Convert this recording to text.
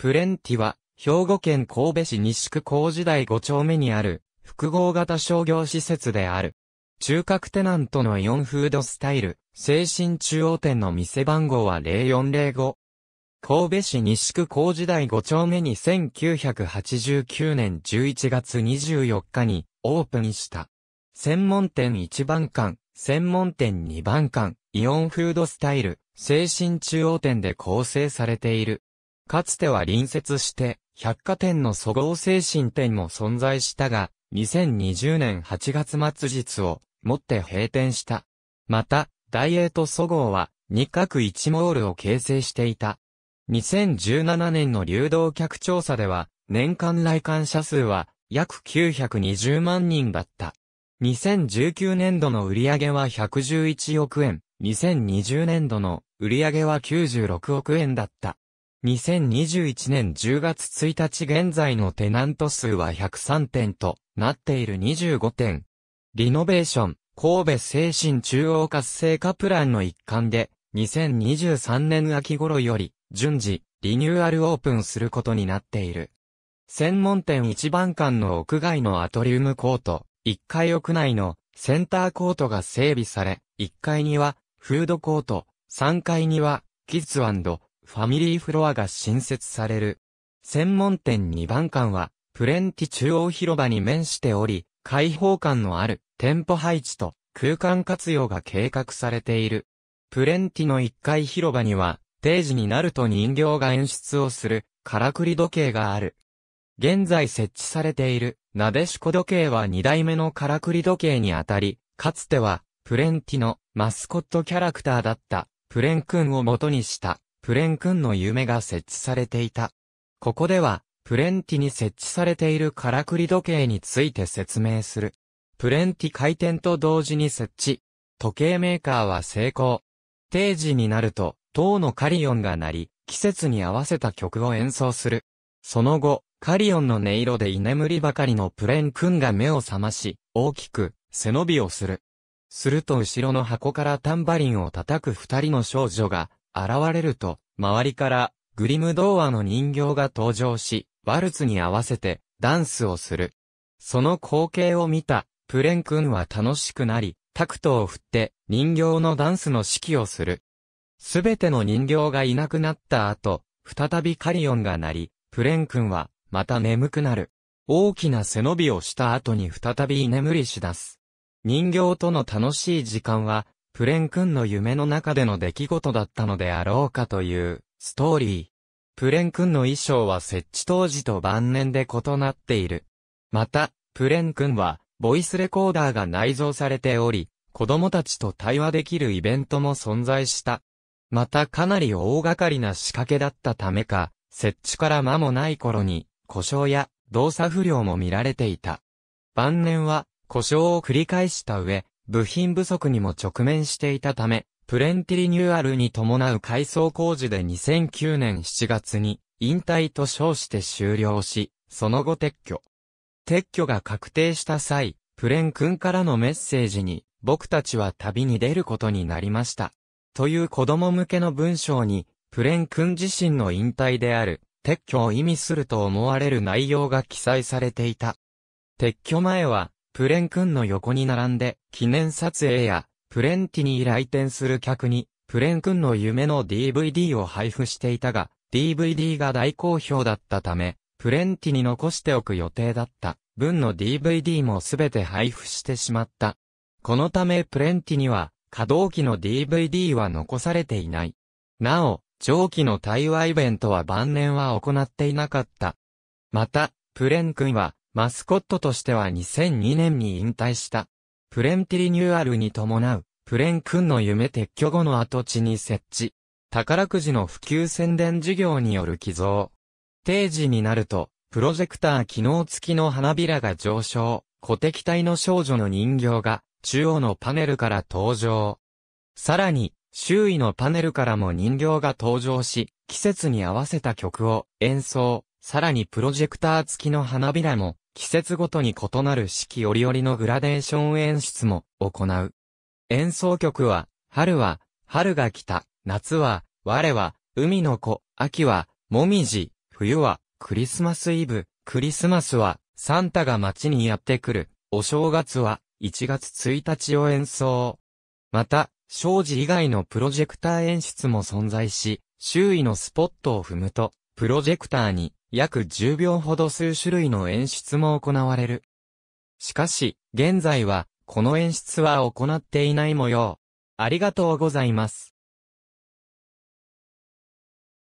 プレンティは、兵庫県神戸市西区工事台5丁目にある、複合型商業施設である。中核テナントのイオンフードスタイル、精神中央店の店番号は0405。神戸市西区工事台5丁目に1989年11月24日にオープンした。専門店1番館、専門店2番館、イオンフードスタイル、精神中央店で構成されている。かつては隣接して、百貨店の総合精神店も存在したが、2020年8月末日をもって閉店した。また、ダイエーと総合は、日角1モールを形成していた。2017年の流動客調査では、年間来館者数は約920万人だった。2019年度の売上は111億円、2020年度の売上は96億円だった。2021年10月1日現在のテナント数は103店となっている25店。リノベーション、神戸精神中央活性化プランの一環で、2023年秋頃より、順次、リニューアルオープンすることになっている。専門店一番館の屋外のアトリウムコート、1階屋内のセンターコートが整備され、1階にはフードコート、3階にはキッズファミリーフロアが新設される。専門店2番館は、プレンティ中央広場に面しており、開放感のある店舗配置と空間活用が計画されている。プレンティの1階広場には、定時になると人形が演出をする、からくり時計がある。現在設置されている、なでしこ時計は2代目のからくり時計にあたり、かつては、プレンティのマスコットキャラクターだった、プレン君を元にしたプレン君の夢が設置されていた。ここでは、プレンティに設置されているからくり時計について説明する。プレンティ回転と同時に設置。時計メーカーは成功。定時になると、塔のカリオンが鳴り、季節に合わせた曲を演奏する。その後、カリオンの音色で居眠りばかりのプレン君が目を覚まし、大きく、背伸びをする。すると後ろの箱からタンバリンを叩く二人の少女が、現れると、周りからグリム童話の人形が登場し、ワルツに合わせてダンスをする。その光景を見たプレン君は楽しくなり、タクトを振って人形のダンスの指揮をする。すべての人形がいなくなった後、再びカリオンが鳴り、プレン君はまた眠くなる。大きな背伸びをした後に再び居眠りしだす。人形との楽しい時間はフレン君の夢の中での出来事だったのであろうかという、ストーリー。プレン君の衣装は設置当時と晩年で異なっている。また、プレン君は、ボイスレコーダーが内蔵されており、子供たちと対話できるイベントも存在した。またかなり大掛かりな仕掛けだったためか、設置から間もない頃に、故障や動作不良も見られていた。晩年は、故障を繰り返した上、部品不足にも直面していたため、プレンティリニューアルに伴う改装工事で2009年7月に引退と称して終了し、その後撤去。撤去が確定した際、プレン君からのメッセージに、僕たちは旅に出ることになりました。という子供向けの文章に、プレン君自身の引退である、撤去を意味すると思われる内容が記載されていた。撤去前は、プレン君の横に並んで、記念撮影や、プレンティに来店する客に、プレン君の夢の DVD を配布していたが、DVD が大好評だったため、プレンティに残しておく予定だった。分の DVD もすべて配布してしまった。このためプレンティには、稼働期の DVD は残されていない。なお、上記の対話イベントは晩年は行っていなかった。また、プレン君は、マスコットとしては2002年に引退した。プレンティリニューアルに伴う、プレン君の夢撤去後の跡地に設置。宝くじの普及宣伝事業による寄贈。定時になると、プロジェクター機能付きの花びらが上昇、古敵体の少女の人形が、中央のパネルから登場。さらに、周囲のパネルからも人形が登場し、季節に合わせた曲を演奏。さらにプロジェクター付きの花びらも、季節ごとに異なる四季折々のグラデーション演出も行う。演奏曲は、春は、春が来た、夏は、我は、海の子、秋は、もみじ、冬は、クリスマスイブ、クリスマスは、サンタが街にやってくる、お正月は、1月1日を演奏。また、生子以外のプロジェクター演出も存在し、周囲のスポットを踏むと、プロジェクターに約10秒ほど数種類の演出も行われる。しかし、現在は、この演出は行っていない模様。ありがとうございます。